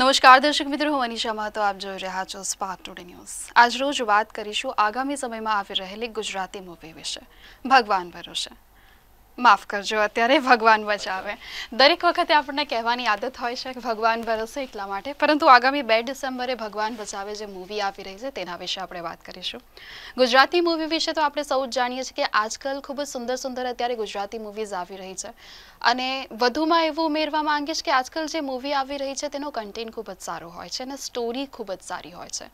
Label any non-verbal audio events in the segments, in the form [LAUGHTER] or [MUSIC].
નમસ્કાર દર્શક મિત્રો હું અનિશા મહતો આપ જોઈ રહ્યા છો સ્પાર્ક ટુડે ન્યૂઝ આજ રોજ વાત કરીશું આગામી સમયમાં આવી રહેલી ગુજરાતી મૂવી વિશે ભગવાન ભરોસે માફ કરજો અત્યારે ભગવાન બચાવે દરેક વખતે આપણને કહેવાની આદત હોય છે કે ભગવાન ભરોસે એટલા માટે પરંતુ આગામી બે ડિસેમ્બરે ભગવાન બચાવે જે મૂવી આવી રહી છે તેના વિશે આપણે વાત કરીશું ગુજરાતી મૂવી વિશે તો આપણે સૌ જાણીએ છીએ કે આજકાલ ખૂબ જ સુંદર સુંદર અત્યારે ગુજરાતી મૂવીઝ આવી રહી છે અને વધુમાં એવું ઉમેરવા માંગીશ કે આજકાલ જે મૂવી આવી રહી છે તેનો કન્ટેન્ટ ખૂબ જ સારો હોય છે અને સ્ટોરી ખૂબ જ સારી હોય છે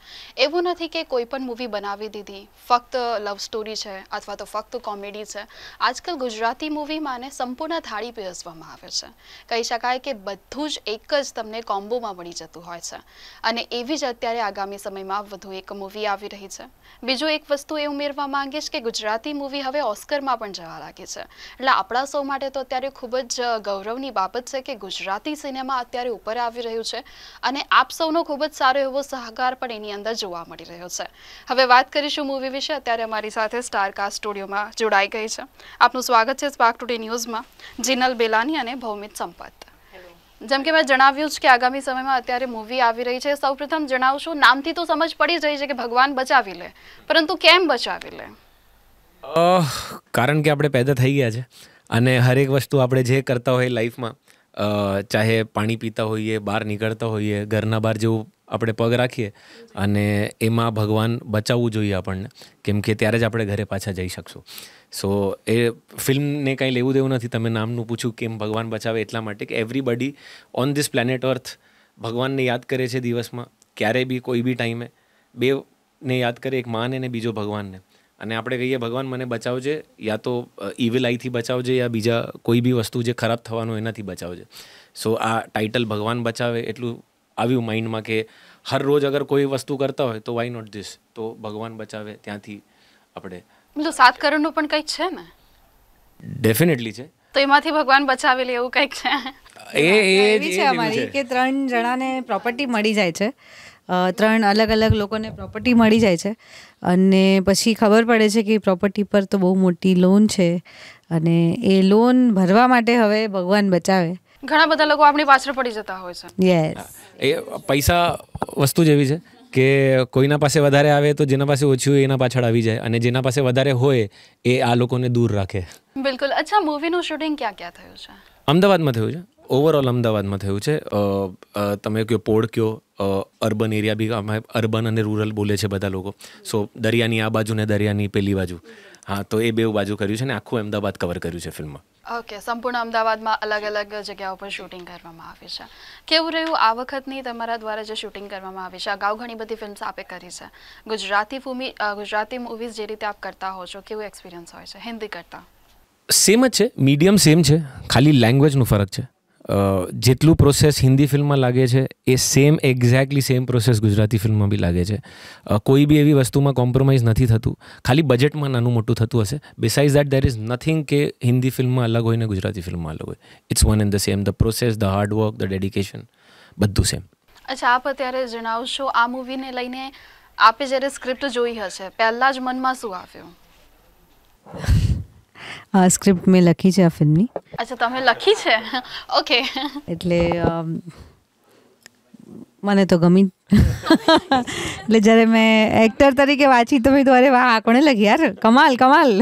એવું નથી કે કોઈ પણ મૂવી બનાવી દીધી ફક્ત લવ સ્ટોરી છે અથવા તો ફક્ત કોમેડી છે આજકાલ ગુજરાતી આખી મૂવીમાં ને સંપૂર્ણ થાળી પીરસવામાં આવે છે કહી શકાય કે બધું જ એક જ તમને કોમ્બોમાં મળી જતું હોય છે અને એવી જ અત્યારે આગામી સમયમાં વધુ એક મૂવી આવી રહી છે બીજું એક વસ્તુ એ ઉમેરવા માંગીશ કે ગુજરાતી મૂવી હવે ઓસ્કરમાં પણ જવા લાગી છે એટલે આપણા સૌ માટે તો અત્યારે ખૂબ જ ગૌરવની બાબત છે કે ગુજરાતી સિનેમા અત્યારે ઉપર આવી રહ્યું છે અને આપ સૌનો ખૂબ જ સારો એવો સહકાર પણ એની અંદર જોવા મળી રહ્યો છે હવે વાત કરીશું મૂવી વિશે અત્યારે અમારી સાથે સ્ટારકાસ્ટ સ્ટુડિયોમાં જોડાઈ ગઈ છે આપનું સ્વાગત છે સ્પાર્ક ટુડે ન્યૂઝમાં જીનલ બેલાની અને ભૌમિત સંપત જેમ કે મેં જણાવ્યું છે કે આગામી સમયમાં અત્યારે મૂવી આવી રહી છે સૌપ્રથમ જણાવશું નામથી તો સમજ પડી જાય છે કે ભગવાન બચાવી લે પરંતુ કેમ બચાવી લે કારણ કે આપણે પેદા થઈ ગયા છે અને હરેક વસ્તુ આપણે જે કરતા હોઈએ લાઈફમાં ચાહે પાણી પીતા હોઈએ બહાર નીકળતા હોઈએ ઘરના બહાર જેવું આપણે પગ રાખીએ અને એમાં ભગવાન બચાવવું જોઈએ આપણને કેમ કે ત્યારે જ આપણે ઘરે પાછા જઈ શકશું સો એ ફિલ્મને કાંઈ લેવું દેવું નથી તમે નામનું પૂછ્યું કેમ ભગવાન બચાવે એટલા માટે કે everybody on this planet earth ભગવાનને યાદ કરે છે દિવસમાં ક્યારે બી કોઈ બી ટાઈમે બે ને યાદ કરે એક માને ને બીજો ભગવાનને અને આપણે કહીએ ભગવાન મને બચાવજે યા તો ઇવિલ આઈથી બચાવજે યા બીજા કોઈ બી વસ્તુ જે ખરાબ થવાનું એનાથી બચાવજે સો આ ટાઇટલ ભગવાન બચાવે એટલું આવ્યું માઇન્ડમાં કે હર રોજ અગર કોઈ વસ્તુ કરતા હોય તો વાય નોટ ધીસ તો ભગવાન બચાવે ત્યાંથી આપણે તો સાત કરોડનું પણ કંઈક છે ને ડેફિનેટલી છે તો એમાંથી ભગવાન બચાવેલી એવું કંઈક છે એ એવી છે અમારી કે ત્રણ જણાને પ્રોપર્ટી મળી જાય છે ત્રણ અલગ અલગ લોકોને પ્રોપર્ટી મળી જાય છે અને પછી ખબર પડે છે કે પ્રોપર્ટી પર તો બહુ મોટી લોન છે અને એ લોન ભરવા માટે હવે ભગવાન બચાવે ઘણા બધા લોકો આપણી પાછળ પડી જતા હોય છે યસ એ પૈસા વસ્તુ જેવી છે કે કોઈના પાસે વધારે આવે તો જેના પાસે ઓછું હોય એના પાછળ આવી જાય અને જેના પાસે વધારે હોય એ આ લોકોને દૂર રાખે બિલકુલ અચ્છા મૂવીનું શૂટિંગ ક્યાં ક્યાં થયું છે અમદાવાદમાં થયું છે ઓવરઓલ અમદાવાદમાં થયું છે તમે કયો પોળ કયો અર્બન એરિયા બી અમે અર્બન અને રૂરલ બોલે છે બધા લોકો સો દરિયાની આ બાજુ ને દરિયાની પેલી બાજુ હા તો એ બેઉ બાજુ કર્યું છે ને આખું અમદાવાદ કવર કર્યું છે ફિલ્મમાં ઓકે સંપૂર્ણ અમદાવાદમાં અલગ અલગ જગ્યાઓ પર શૂટિંગ કરવામાં આવી છે કેવું રહ્યું આ વખતની તમારા દ્વારા જે શૂટિંગ કરવામાં આવી છે અગાઉ ઘણી બધી ફિલ્મ્સ આપે કરી છે ગુજરાતી ફૂમી ગુજરાતી મૂવીઝ જે રીતે આપ કરતા હો છો કેવું એક્સપિરિયન્સ હોય છે હિન્દી કરતાં સેમ જ છે મીડિયમ સેમ છે ખાલી લેંગ્વેજનો ફરક છે જેટલું પ્રોસેસ હિન્દી ફિલ્મમાં લાગે છે એ same exactly same process Gujarati ફિલ્મમાં બી લાગે છે કોઈ બી એવી વસ્તુમાં કોમ્પ્રોમાઇઝ નથી થતું ખાલી બજેટમાં નાનું મોટું થતું હશે besides that there is nothing કે હિન્દી ફિલ્મમાં અલગ હોય ને ગુજરાતી ફિલ્મમાં અલગ હોય it's one and the same the process the hard work the dedication બધું સેમ અચ્છા આપ અત્યારે જણાવશો આ મૂવીને લઈને આપે જ્યારે સ્ક્રિપ્ટ જોઈ હશે પહેલાં જ મનમાં શું આવ્યું આ સ્ક્રિપ્ટ મેં લખી છે આ ફિલ્મની અચ્છા તમે લખી છે ઓકે એટલે મને તો ગમી એટલે જ્યારે મેં એક્ટર તરીકે વાંચી તો મેં તો અરે વાહ કોણે લખી યાર કમાલ કમાલ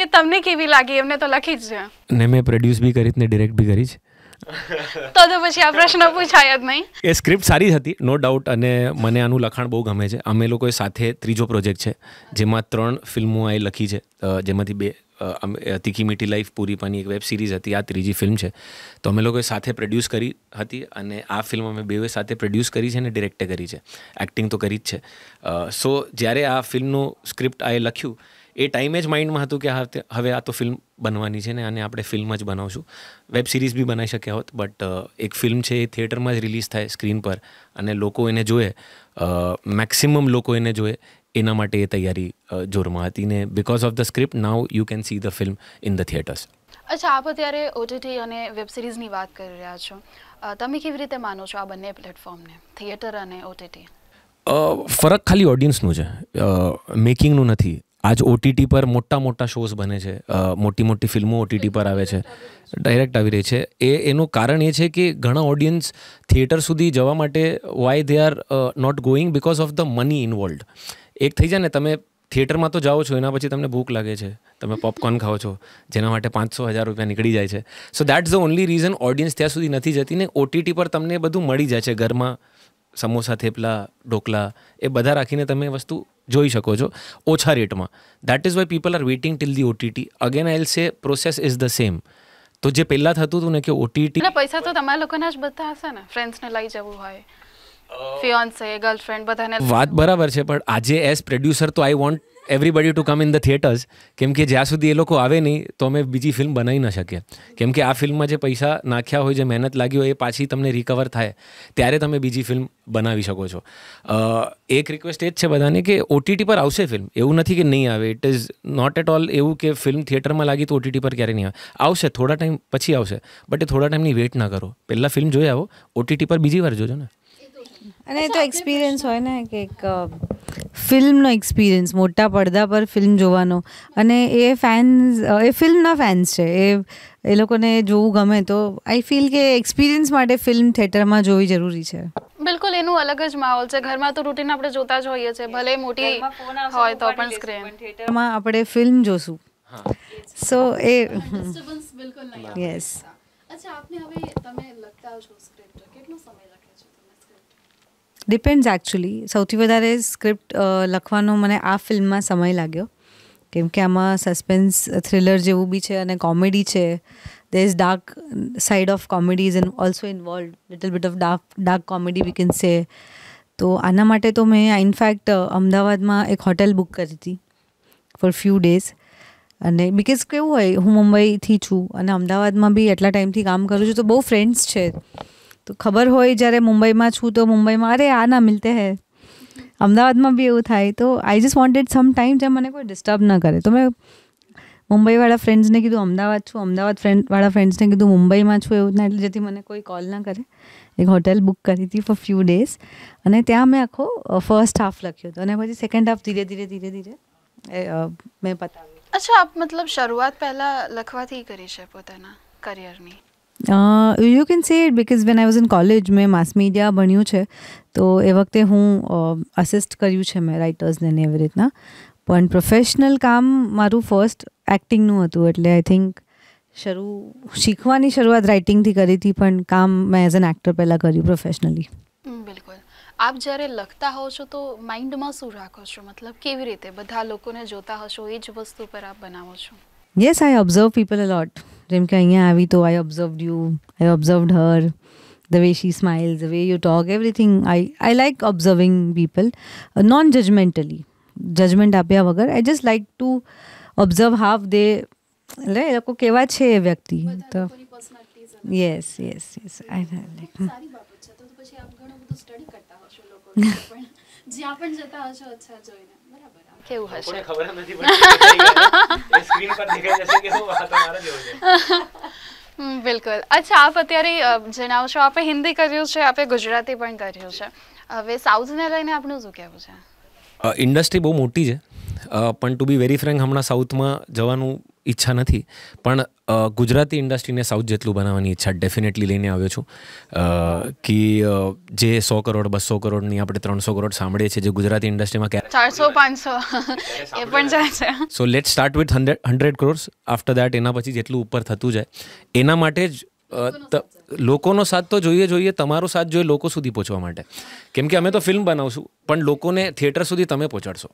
કે તમને કેવી લાગી એમને તો લખી જ છે ને મેં પ્રોડ્યુસ બી કરી ને ડિરેક્ટ બી કરી છે તો તો પછી આ પ્રશ્ન પૂછાય જ નહીં એ સ્ક્રિપ્ટ સારી હતી નો ડાઉટ અને મને આનું લખાણ બહુ ગમે છે અમે લોકોએ સાથે ત્રીજો પ્રોજેક્ટ છે જેમાં ત્રણ ફિલ્મો એ લખી છે જેમાંથી બે તીખી મીઠી લાઈફ પૂરી પાની એક વેબ સિરીઝ હતી આ ત્રીજી ફિલ્મ છે તો અમે લોકોએ સાથે પ્રોડ્યુસ કરી હતી અને આ ફિલ્મ અમે બેવે સાથે પ્રોડ્યુસ કરી છે અને ડિરેક્ટ કરી છે એક્ટિંગ તો કરી જ છે સો જ્યારે આ ફિલ્મનું સ્ક્રિપ્ટ આએ લખ્યું એ ટાઈમે જ માઇન્ડમાં હતું કે હવે આ તો ફિલ્મ બનવાની છે ને અને આપણે ફિલ્મ જ બનાવશું વેબ સિરીઝ બી બનાવી શક્યા હોત બટ એક ફિલ્મ છે એ થિયેટરમાં જ રિલીઝ થાય સ્ક્રીન પર અને લોકો એને જોએ મેક્સિમમ લોકો એને જોએ એના માટે એ તૈયારી જોરમાં હતી ને because of the script now you can see the film in the theatres અચ્છા આપ અત્યારે ઓટીટી અને વેબ સિરીઝની વાત કરી રહ્યા છો તમે કેવી રીતે માનો છો આ બંને પ્લેટફોર્મને થિયેટર અને ઓટીટી ફરક ખાલી ઓડિયન્સનું છે મેકિંગનું નથી આજ ઓટીટી પર મોટા મોટા શોઝ બને છે મોટી મોટી ફિલ્મો ઓટીટી પર આવે છે ડાયરેક્ટ આવી રહી છે એ એનું કારણ એ છે કે ઘણા ઓડિયન્સ થિયેટર સુધી જવા માટે why they are not going because of the money involved એક થઈ જાય ને તમે થિયેટરમાં તો જાઓ છો એના પછી તમને ભૂખ લાગે છે તમે પોપકોર્ન ખાઓ છો જેના માટે પાંચસો હજાર રૂપિયા નીકળી જાય છે so that's the only reason audience ત્યાં સુધી નથી જતી ને ઓટીટી પર તમને બધું મળી જાય છે ઘરમાં સમોસા થેપલા ઢોકળા એ બધા રાખીને તમે વસ્તુ જોઈ શકો છો ઓછા રેટમાં that is why people are waiting till the OTT again I say process is the same તો જે પહેલા થતું હતું ને કે ઓટીટી પૈસા તો તમારા લોકોના જ બધા હશે ને ફ્રેન્ડ્સને લઈ જવું હોય ફિયોન્સે ગર્લફ્રેન્ડ બધાને વાત બરાબર છે પણ આજે એઝ પ્રોડ્યુસર તો I want everybody to come in the theatres કેમ કે જ્યાં સુધી એ લોકો આવે નહીં તો અમે બીજી ફિલ્મ બનાવી ન શકીએ કેમ કે આ ફિલ્મમાં જે પૈસા નાખ્યા હોય જે મહેનત લાગી હોય એ પાછી તમને રિકવર થાય ત્યારે તમે બીજી ફિલ્મ બનાવી શકો છો એક રિક્વેસ્ટ એ જ છે બધાને કે ઓટીટી પર આવશે ફિલ્મ એવું નથી કે નહીં આવે it is not at all એવું કે ફિલ્મ થિયેટરમાં લાગી તો ઓટીટી પર ક્યારેય નહીં આવે આવશે થોડા ટાઈમ પછી આવશે બટ એ થોડા ટાઈમની વેઇટ ના કરો પહેલાં ફિલ્મ જોઈ આવો ઓટીટી પર બીજી વાર જોજો ને અને એ તો એક્સપિરિયન્સ હોય ને કે એક ફિલ્મનો એક્સપિરિયન્સ મોટા પડદા પર ફિલ્મ જોવાનો અને એ ફેન્સ એ ફિલ્મના ફેન્સ છે એ એ લોકોને જોવું ગમે તો આઈ ફીલ કે એક્સપિરિયન્સ માટે ફિલ્મ થિયેટરમાં જોવી જરૂરી છે બિલકુલ એનું અલગ જ માહોલ છે ઘરમાં તો રૂટિન આપણે જોતા જ હોઈએ છીએ ભલે મોટી હોય તો પણ સ્ક્રીન થિયેટરમાં આપણે ફિલ્મ જોશું સો એ યસ અચ્છા આપને હવે તમે લગતા છો ડિપેન્ડ્સ એકચ્યુઅલી સૌથી વધારે સ્ક્રિપ્ટ લખવાનો મને આ ફિલ્મમાં સમય લાગ્યો કેમ કે આમાં સસ્પેન્સ થ્રિલર જેવું બી છે અને કોમેડી છે there dark dark of comedy comedies and also involved little bit of dark dark comedy we can say તો આના માટે તો મેં ઇનફેક્ટ અમદાવાદમાં એક હોટેલ બુક કરી હતી ફોર ફ્યુ ડેઝ અને બિકોઝ કેવું હોય હું મુંબઈથી છું અને અમદાવાદમાં બી એટલા ટાઈમથી કામ કરું છું તો બહુ ફ્રેન્ડ્સ છે તો ખબર હોય જ્યારે મુંબઈમાં છું તો મુંબઈમાં અરે આ ના મિલતે હે અમદાવાદમાં બી એવું થાય તો I just wanted some time જ્યાં મને કોઈ ડિસ્ટર્બ ના કરે તો મેં મુંબઈવાળા ફ્રેન્ડ્સને કીધું અમદાવાદ છું અમદાવાદ ફ્રેન્ડવાળા ફ્રેન્ડ્સને કીધું મુંબઈમાં છું એવું ના એટલે જેથી મને કોઈ કોલ ના કરે એક હોટેલ બુક કરી હતી ફોર ફ્યુ ડેઝ અને ત્યાં મેં આખો ફર્સ્ટ હાફ લખ્યો હતો અને પછી સેકન્ડ હાફ ધીરે ધીરે ધીરે ધીરે મેં પતાવ્યું અચ્છા આપ મતલબ શરૂઆત પહેલાં લખવાથી કરી છે પોતાના કરિયરની you can say it because when I was in college મેં માસ મીડિયા ભણ્યું છે તો એ વખતે હું અસિસ્ટ કર્યું છે મેં રાઇટર્સને ને એવી રીતના પણ પ્રોફેશનલ કામ મારું ફર્સ્ટ એક્ટિંગનું હતું એટલે આઈ થિંક શરૂ શીખવાની શરૂઆત રાઇટિંગથી કરી હતી પણ કામ મેં એઝ એન એક્ટર પહેલાં કર્યું પ્રોફેશનલી બિલકુલ આપ જ્યારે લખતા હો છો તો માઇન્ડમાં શું રાખો છો મતલબ કેવી રીતે બધા લોકોને જોતા હશો એ જ વસ્તુ પર આપ બનાવો છો Yes, I observe people a lot. Jim yeah, Avi, I observed you. I observed her. The way she smiles, the way you talk, everything. I, I like observing people non judgmentally. Judgment આપ્યા વગર I just like to observe how they એટલે એ લોકો કેવા છે એ વ્યક્તિ તો yes yes yes I like જ્યાં પણ જતા હશો અચ્છા જોઈને કેવું હશે ખબર નથી પડતી સ્ક્રીન પર દેખાઈ જશે કે હું આ તમારા જેવો છે બિલકુલ અચ્છા આપ અત્યારે જણાવો છો આપે હિન્દી કર્યું છે આપે ગુજરાતી પણ કર્યું છે હવે સાઉથને લઈને આપનું શું કહેવું છે ઇન્ડસ્ટ્રી બહુ મોટી છે પણ ટુ બી વેરી ફ્રેન્ક હમણાં સાઉથમાં જવાનું ઈચ્છા નથી પણ ગુજરાતી ઇન્ડસ્ટ્રીને સાઉથ જેટલું બનાવવાની ઈચ્છા ડેફિનેટલી લઈને આવ્યો છું કે જે સો કરોડ બસો કરોડની આપણે ત્રણસો કરોડ સાંભળીએ છીએ જે ગુજરાતી ઇન્ડસ્ટ્રીમાં ચારસો પાંચસો એ પણ જાય છે so let start with hundred hundred crores after that એના પછી જેટલું ઉપર થતું જાય એના માટે જ લોકોનો સાથ તો જોઈએ જોઈએ તમારો સાથ જોઈએ લોકો સુધી પહોંચવા માટે કેમ કે અમે તો ફિલ્મ બનાવશું પણ લોકોને થિયેટર સુધી તમે પહોંચાડશો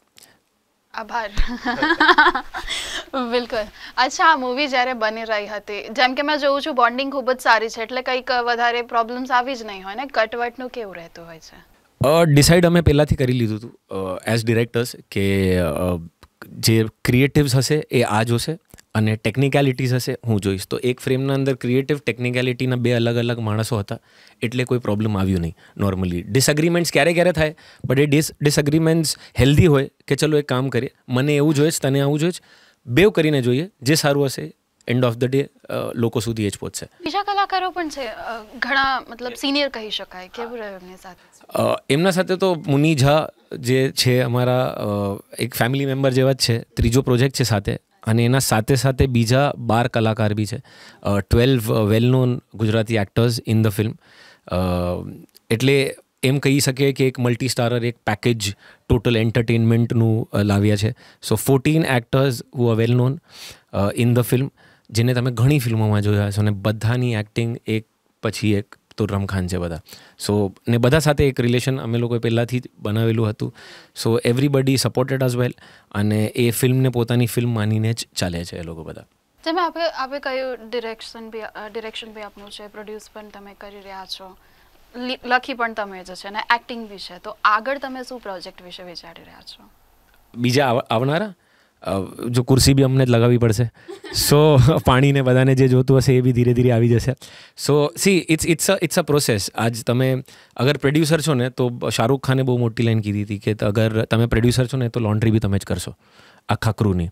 આભાર બિલકુલ અચ્છા આ મૂવી જ્યારે બની રહી હતી જેમ કે મેં જોઉં છું બોન્ડિંગ ખૂબ જ સારી છે એટલે કંઈક વધારે પ્રોબ્લેમ્સ આવી જ નહીં હોય ને કટવટનું કેવું રહેતું હોય છે ડિસાઇડ અમે પહેલાંથી કરી લીધું હતું એઝ ડિરેક્ટર્સ કે જે ક્રિએટિવ્સ હશે એ આ જોશે અને ટેકનિકાલિટીઝ હશે હું જોઈશ તો એક ફ્રેમના અંદર ક્રિએટિવ ટેકનિકાલિટીના બે અલગ અલગ માણસો હતા એટલે કોઈ પ્રોબ્લેમ આવ્યો નહીં નોર્મલી ડિસએગ્રીમેન્ટ્સ ક્યારે ક્યારે થાય બટ એ ડિસ ડિસએગ્રીમેન્ટ્સ હેલ્ધી હોય કે ચલો એક કામ કરીએ મને એવું જોઈએ તને આવું જોઈશ બેવ કરીને જોઈએ જે સારું હશે એન્ડ ઓફ ધ ડે લોકો સુધી એ જ પહોંચશે બીજા કલાકારો પણ છે ઘણા મતલબ સિનિયર કહી શકાય કેવું રહ્યું એમની સાથે એમના સાથે તો મુની ઝા જે છે અમારા એક ફેમિલી મેમ્બર જેવા જ છે ત્રીજો પ્રોજેક્ટ છે સાથે અને એના સાથે સાથે બીજા બાર કલાકાર બી છે twelve well known Gujarati actors in the film એટલે એમ કહી શકીએ કે એક મલ્ટી સ્ટારર એક પેકેજ ટોટલ એન્ટરટેનમેન્ટનું લાવ્યા છે so fourteen actors who are well known in the film જેને તમે ઘણી ફિલ્મોમાં જોયા છો અને બધાની એક્ટિંગ એક પછી એક તુર્રમ ખાન છે બધા સો ને બધા સાથે એક રિલેશન અમે લોકોએ પહેલાંથી જ બનાવેલું હતું so everybody supported as well અને એ ફિલ્મને પોતાની ફિલ્મ માનીને જ ચાલે છે એ લોકો બધા જેમાં આપણે આપણે કયું ડિરેક્શન બી ડિરેક્શન બી આપનું છે પ્રોડ્યુસ પણ તમે કરી રહ્યા છો લખી પણ તમે જ છે અને એક્ટિંગ બી છે તો આગળ તમે શું પ્રોજેક્ટ વિશે વિચારી રહ્યા છો બીજા આવનારા જો કુર્સી બી અમને જ લગાવવી પડશે સો [LAUGHS] પાણીને બધાને જે જોતું હશે એ બી ધીરે ધીરે આવી જશે so see it's it's a it's a process આજ તમે અગર પ્રોડ્યુસર છો ને તો શાહરૂખ ખાને બહુ મોટી લાઈન કીધી હતી કે અગર તમે પ્રોડ્યુસર છો ને તો લોન્ડ્રી બી તમે જ કરશો આખા ક્રૂની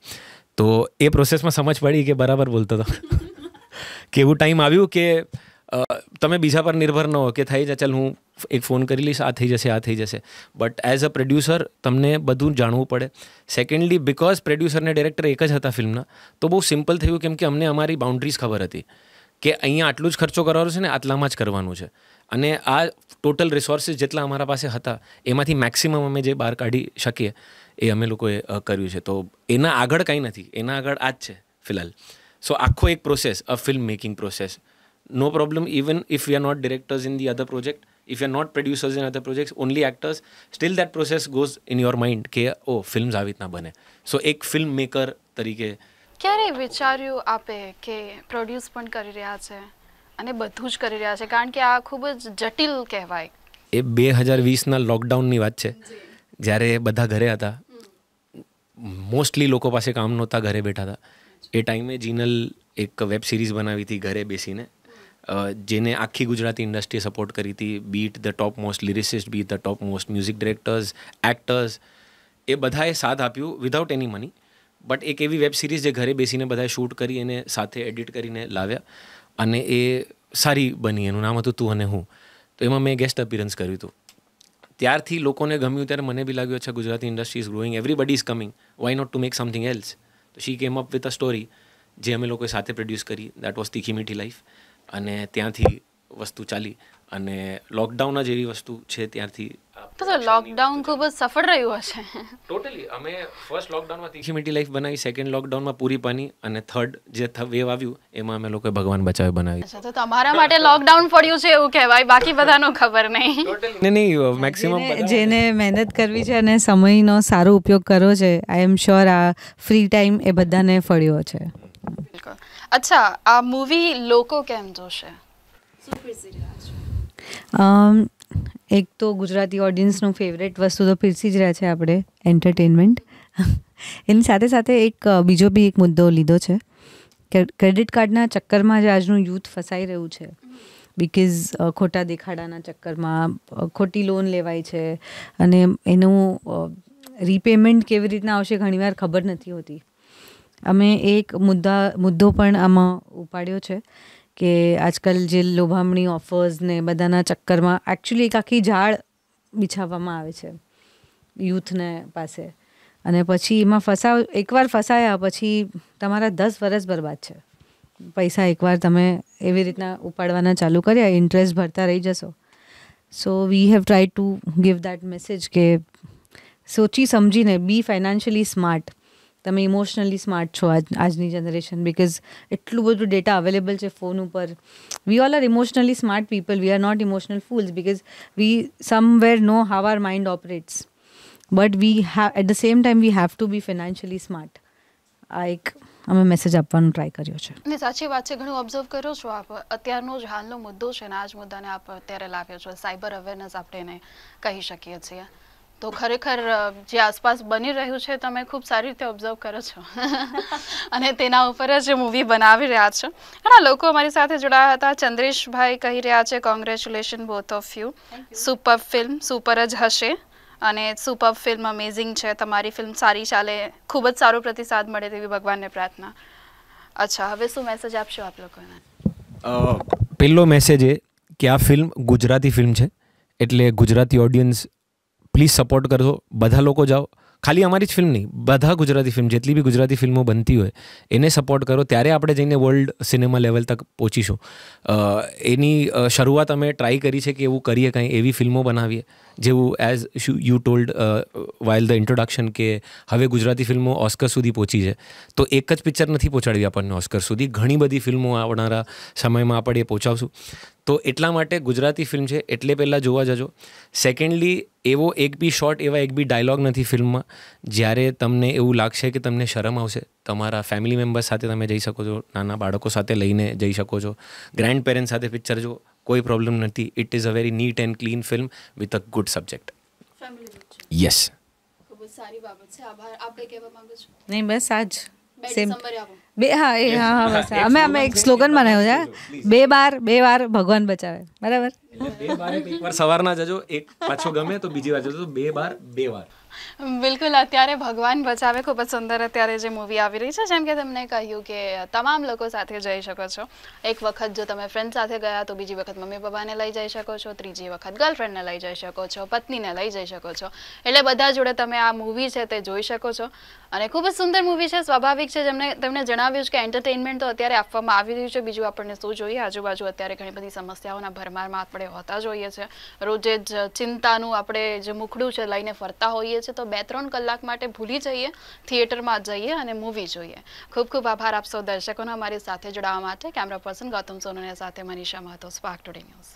તો એ પ્રોસેસમાં સમજ પડી કે બરાબર બોલતો હતો [LAUGHS] કે એવું ટાઈમ આવ્યું કે તમે બીજા પર નિર્ભર ન હો કે થઈ જ ચાલ હું એક ફોન કરી લઈશ આ થઈ જશે આ થઈ જશે બટ એઝ અ પ્રોડ્યુસર તમને બધું જાણવું પડે સેકન્ડલી બિકોઝ પ્રોડ્યુસરને ડિરેક્ટર એક જ હતા ફિલ્મના તો બહુ સિમ્પલ થયું કેમ કે અમને અમારી બાઉન્ડ્રીઝ ખબર હતી કે અહીંયા આટલું જ ખર્ચો કરવાનો છે ને આટલામાં જ કરવાનું છે અને આ ટોટલ રિસોર્સિસ જેટલા અમારા પાસે હતા એમાંથી મેક્સિમમ અમે જે બહાર કાઢી શકીએ એ અમે લોકોએ કર્યું છે તો એના આગળ કાંઈ નથી એના આગળ આ જ છે ફિલહાલ સો આખો એક process a film making process no problem even if we are not directors in the other project if you're not producers in other projects only actors still that process goes in your mind કે ઓ oh, films આવી રીતના બને સો એક film maker તરીકે ક્યારે વિચાર્યું આપે કે પ્રોડ્યુસ પણ કરી રહ્યા છે અને બધું જ કરી રહ્યા છે કારણ કે આ ખૂબ જ જટિલ કહેવાય એ બે હજાર વીસના લોકડાઉનની વાત છે જ્યારે બધા ઘરે હતા મોસ્ટલી લોકો પાસે કામ નહોતા ઘરે બેઠા હતા એ ટાઈમે જીનલ એક વેબ સિરીઝ બનાવી હતી ઘરે બેસીને જેને આખી ગુજરાતી ઇન્ડસ્ટ્રી સપોર્ટ કરી હતી be it the top most lyricist be it the top most music directors actors એ બધાએ સાથ આપ્યું વિધાઉટ એની મની બટ એક એવી વેબ સિરીઝ જે ઘરે બેસીને બધાએ શૂટ કરી અને સાથે એડિટ કરીને લાવ્યા અને એ સારી બની એનું નામ હતું તું અને હું તો એમાં મેં ગેસ્ટ અપિયરન્સ કર્યું હતું ત્યારથી લોકોને ગમ્યું ત્યારે મને બી લાગ્યું છે Gujarati industry is growing everybody is coming why not to make something else તો શી કેમ અપ વિથ અ સ્ટોરી જે અમે લોકોએ સાથે પ્રોડ્યુસ કરી દેટ વોઝ તીખી મીઠી લાઈફ અને ત્યાંથી વસ્તુ ચાલી અને લોકડાઉન જ એવી વસ્તુ છે ત્યાંથી તો લોકડાઉન ખૂબ જ સફળ રહ્યું હશે ટોટલી અમે ફર્સ્ટ લોકડાઉનમાં તીખી મીઠી લાઈફ બનાવી સેકન્ડ લોકડાઉનમાં પૂરી પાની અને થર્ડ જે વેવ આવ્યું એમાં અમે લોકોએ ભગવાન બચાવે બનાવી અચ્છા તો તમારા માટે લોકડાઉન પડ્યું છે એવું કહેવાય બાકી બધાનો ખબર નહીં નહીં મેક્સિમમ જેને મહેનત કરવી છે અને સમયનો સારો ઉપયોગ કરવો છે આઈ એમ શ્યોર આ ફ્રી ટાઈમ એ બધાને ફળ્યો છે બિલકુલ અચ્છા આ મૂવી લોકો કેમ જોશે એક તો ગુજરાતી ઓડિયન્સનું ફેવરેટ વસ્તુ તો પીરસી જ રહ્યા છે આપણે એન્ટરટેનમેન્ટ એની સાથે સાથે એક બીજો બી એક મુદ્દો લીધો છે ક્રેડિટ કાર્ડના ચક્કરમાં જ આજનું યુથ ફસાઈ રહ્યું છે બિકોઝ ખોટા દેખાડાના ચક્કરમાં ખોટી લોન લેવાય છે અને એનું રીપેમેન્ટ કેવી રીતના આવશે ઘણીવાર ખબર નથી હોતી અમે એક મુદ્દા મુદ્દો પણ આમાં ઉપાડ્યો છે કે આજકાલ જે લોભામણી ઓફર્સ ને બધાના ચક્કરમાં એકચ્યુઅલી એક આખી ઝાડ બિછાવવામાં આવે છે યુથને પાસે અને પછી એમાં ફસાવ એકવાર ફસાયા પછી તમારા દસ વર્ષ બરબાદ છે પૈસા એકવાર તમે એવી રીતના ઉપાડવાના ચાલુ કર્યા ઇન્ટરેસ્ટ ભરતા રહી જશો so we have try to give that message કે સોચી સમજીને બી ફાઇનાન્શિયલી સ્માર્ટ તમે ઇમોશનલી સ્માર્ટ છો આજ આજની જનરેશન બિકોઝ એટલું બધું ડેટા અવેલેબલ છે ફોન ઉપર we all are emotionally smart people we are not emotional fools because we somewhere know how are mind operates but we have at the same time we have to be financially smart આ એક અમે message આપવાનો try કર્યો છે ને સાચી વાત છે ઘણું ઓબ્ઝર્વ કરો છો આપ અત્યારનો જ હાલનો મુદ્દો છે ને આ જ મુદ્દાને આપ અત્યારે લાવ્યો છો સાયબર અવેરનેસ આપણે એને કહી શકીએ છીએ તો ખરેખર જે આસપાસ બની રહ્યું છે તમે ખૂબ સારી રીતે ઓબ્ઝર્વ કરો છો [LAUGHS] અને તેના ઉપર જ મૂવી બનાવી રહ્યા છો ઘણા લોકો અમારી સાથે જોડાયા હતા ચંદ્રેશભાઈ કહી રહ્યા છે congratulation both of you super film super જ હશે અને સુપર ફિલ્મ અમેઝિંગ છે તમારી ફિલ્મ સારી ચાલે ખૂબ જ સારો પ્રતિસાદ મળે તેવી ભગવાનને પ્રાર્થના અચ્છા હવે શું મેસેજ આપશો આપ લોકોને પહેલો મેસેજ એ કે આ ફિલ્મ ગુજરાતી ફિલ્મ છે એટલે ગુજરાતી ઓડિયન્સ प्लीज सपोर्ट कर दो બધા લોકો જાઓ ખાલી અમારી ફિલ્મ નહીં બધા ગુજરાતી ફિલ્મ જેટલી બી ગુજરાતી ફિલ્મો બનતી હોય એને સપોર્ટ કરો ત્યારે આપણે જઈને વર્લ્ડ સિનેમા લેવલ તક પોચીશું એની શરૂઆત અમે ટ્રાય કરી છે કે એવું કરીએ કઈ એવી ફિલ્મો બનાવીએ જે as you told while the introduction કે હવે ગુજરાતી ફિલ્મો ઓસ્કાર સુધી પોચી છે તો એક જ પિક્ચર નથી પહોંચાડ્યું આપણે ઓસ્કાર સુધી ઘણી બધી ફિલ્મો આવનારા સમયમાં આપણે પહોંચાડશું તો એટલા માટે ગુજરાતી ફિલ્મ છે એટલે પહેલાં જોવા જજો સેકન્ડલી એવો એક બી શોટ એવા એક બી ડાયલોગ નથી ફિલ્મમાં જ્યારે તમને એવું લાગશે કે તમને શરમ આવશે તમારા ફેમિલી મેમ્બર્સ સાથે તમે જઈ શકો છો નાના બાળકો સાથે લઈને જઈ શકો છો ગ્રેન્ડ પેરેન્ટ્સ સાથે પિક્ચર જો કોઈ પ્રોબ્લેમ નથી it is a very neat and clean film with a good subject yes સારી નહીં બસ આજ બે હા એ હા હા બસ અમે અમે એક સ્લોગન બનાવ્યો છે બે બાર બે વાર ભગવાન બચાવે બરાબર બે એક વાર સવારના જજો એક પાછો ગમે તો બીજી વાર જજો બે બાર બે વાર બિલકુલ અત્યારે ભગવાન બચાવે ખૂબ જ સુંદર અત્યારે જે મૂવી આવી રહી છે જેમ કે તમને કહ્યું કે તમામ લોકો સાથે જઈ શકો છો એક વખત જો તમે ફ્રેન્ડ સાથે ગયા તો બીજી વખત મમ્મી પપ્પાને લઈ જઈ શકો છો ત્રીજી વખત ગર્લફ્રેન્ડને લઈ જઈ શકો છો પત્નીને લઈ જઈ શકો છો એટલે બધા જોડે તમે આ મૂવી છે તે જોઈ શકો છો અને ખૂબ જ સુંદર મૂવી છે સ્વાભાવિક છે જેમને તમને જણાવ્યું છે કે એન્ટરટેનમેન્ટ તો અત્યારે આપવામાં આવી રહ્યું છે બીજું આપણને શું જોઈએ આજુબાજુ અત્યારે ઘણી બધી સમસ્યાઓના ભરમારમાં આપણે હોતા જોઈએ છે રોજે જ ચિંતાનું આપણે જે મુખડું છે લઈને ફરતા હોઈએ છે તો બે ત્રણ કલાક માટે ભૂલી જઈએ થિયેટરમાં જઈએ અને મૂવી જોઈએ ખૂબ ખૂબ આભાર આપશો દર્શકોનો અમારી સાથે જોડાવા માટે કેમેરા પર્સન ગૌતમ સોનોને સાથે Manisha Mahato spark today news